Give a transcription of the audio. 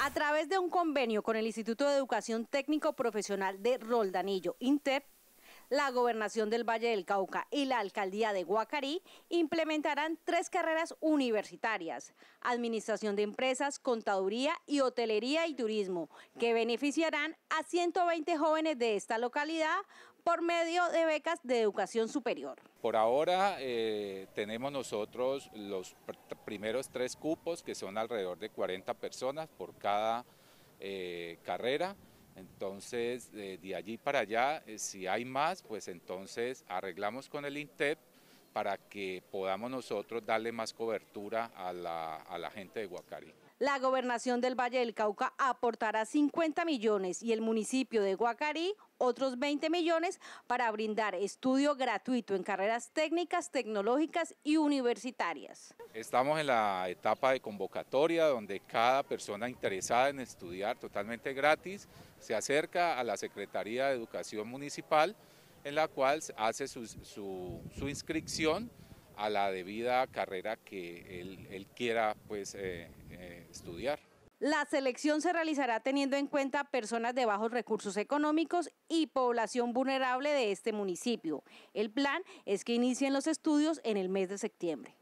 A través de un convenio con el Instituto de Educación Técnico Profesional de Roldanillo, INTEP, la Gobernación del Valle del Cauca y la Alcaldía de Guacarí implementarán tres carreras universitarias, Administración de Empresas, Contaduría y Hotelería y Turismo, que beneficiarán a 120 jóvenes de esta localidad por medio de becas de educación superior. Por ahora eh, tenemos nosotros los primeros tres cupos, que son alrededor de 40 personas por cada eh, carrera. Entonces, eh, de allí para allá, eh, si hay más, pues entonces arreglamos con el INTEP para que podamos nosotros darle más cobertura a la, gente de Guacarí. La gobernación del Valle del Cauca aportará 50 millones y el municipio de Guacarí otros 20 millones para brindar estudio gratuito en carreras técnicas, tecnológicas y universitarias. Estamos en la etapa de convocatoria donde cada persona interesada en estudiar totalmente gratis se acerca a la Secretaría de Educación Municipal en la cual hace su, inscripción a la debida carrera que él, quiera pues, eh, eh, estudiar. La selección se realizará teniendo en cuenta personas de bajos recursos económicos y población vulnerable de este municipio. El plan es que inicien los estudios en el mes de septiembre.